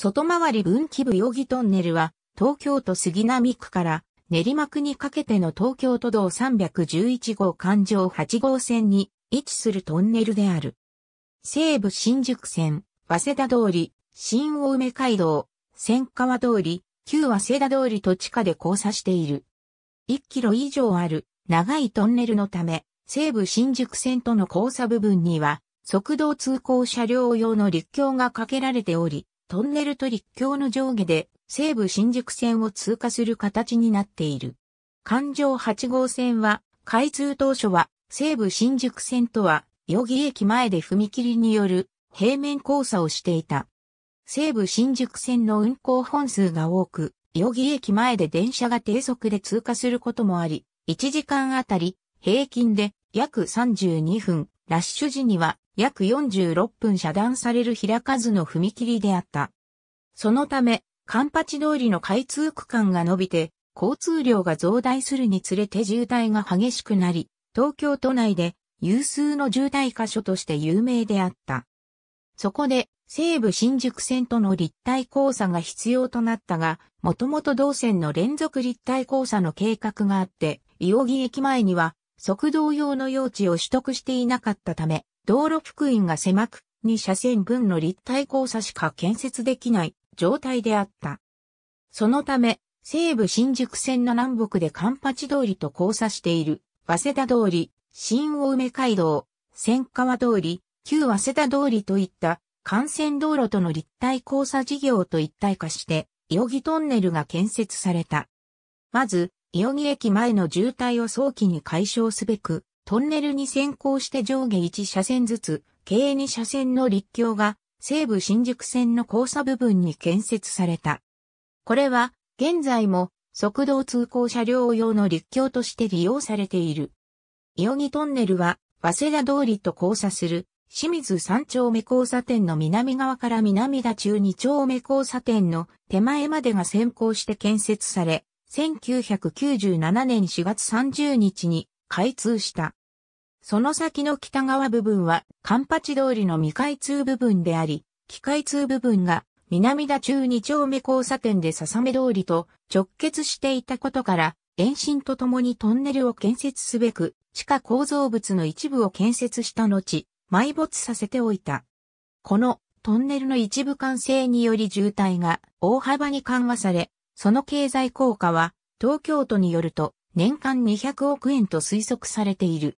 外回り分岐部容疑トンネルは、東京都杉並区から練馬区にかけての東京都道311号環状8号線に位置するトンネルである。西武新宿線、早稲田通り、新大梅街道、千川通り、旧早稲田通りと地下で交差している。1キロ以上ある長いトンネルのため、西武新宿線との交差部分には、速道通行車両用の陸橋が架けられており、トンネルと陸橋の上下で西武新宿線を通過する形になっている。環状8号線は開通当初は西武新宿線とは代木駅前で踏切による平面交差をしていた。西武新宿線の運行本数が多く、代木駅前で電車が低速で通過することもあり、1時間あたり平均で約32分、ラッシュ時には約46分遮断される開かずの踏切であった。そのため、カンパチ通りの開通区間が伸びて、交通量が増大するにつれて渋滞が激しくなり、東京都内で有数の渋滞箇所として有名であった。そこで、西武新宿線との立体交差が必要となったが、もともと同線の連続立体交差の計画があって、伊予木駅前には、速道用の用地を取得していなかったため、道路幅員が狭く、2車線分の立体交差しか建設できない状態であった。そのため、西武新宿線の南北でカンパチ通りと交差している、早稲田通り、新大梅街道、千川通り、旧早稲田通りといった幹線道路との立体交差事業と一体化して、伊予木トンネルが建設された。まず、伊予木駅前の渋滞を早期に解消すべく、トンネルに先行して上下1車線ずつ、計2車線の立橋が西武新宿線の交差部分に建設された。これは現在も速道通行車両用の立橋として利用されている。伊予木トンネルは早稲田通りと交差する清水三丁目交差点の南側から南田中二丁目交差点の手前までが先行して建設され、1997年4月30日に開通した。その先の北側部分は、カンパチ通りの未開通部分であり、機開通部分が、南田中2丁目交差点で笹目通りと直結していたことから、延伸とともにトンネルを建設すべく、地下構造物の一部を建設した後、埋没させておいた。このトンネルの一部完成により渋滞が大幅に緩和され、その経済効果は東京都によると年間200億円と推測されている。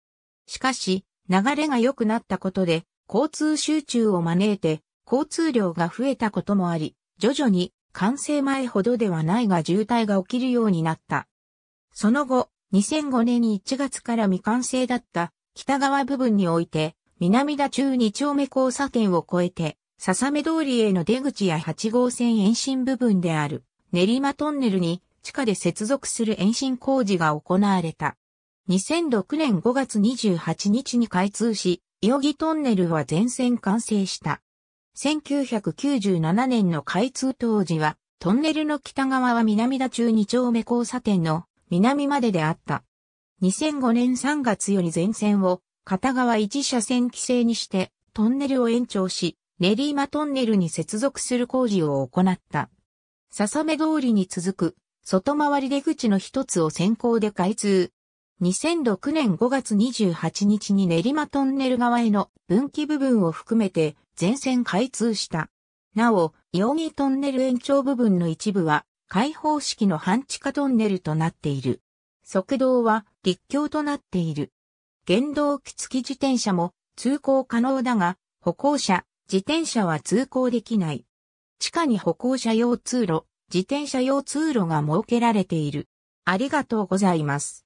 しかし、流れが良くなったことで、交通集中を招いて、交通量が増えたこともあり、徐々に完成前ほどではないが渋滞が起きるようになった。その後、2005年に1月から未完成だった北側部分において、南田中2丁目交差点を越えて、笹目通りへの出口や8号線延伸部分である練馬トンネルに地下で接続する延伸工事が行われた。2006年5月28日に開通し、伊予木トンネルは全線完成した。1997年の開通当時は、トンネルの北側は南田中二丁目交差点の南までであった。2005年3月より全線を片側一車線規制にしてトンネルを延長し、練馬トンネルに接続する工事を行った。笹目通りに続く外回り出口の一つを先行で開通。2006年5月28日に練馬トンネル側への分岐部分を含めて全線開通した。なお、4。2トンネル延長部分の一部は開放式の半地下トンネルとなっている。側道は立橋となっている。原動機付き自転車も通行可能だが、歩行者、自転車は通行できない。地下に歩行者用通路、自転車用通路が設けられている。ありがとうございます。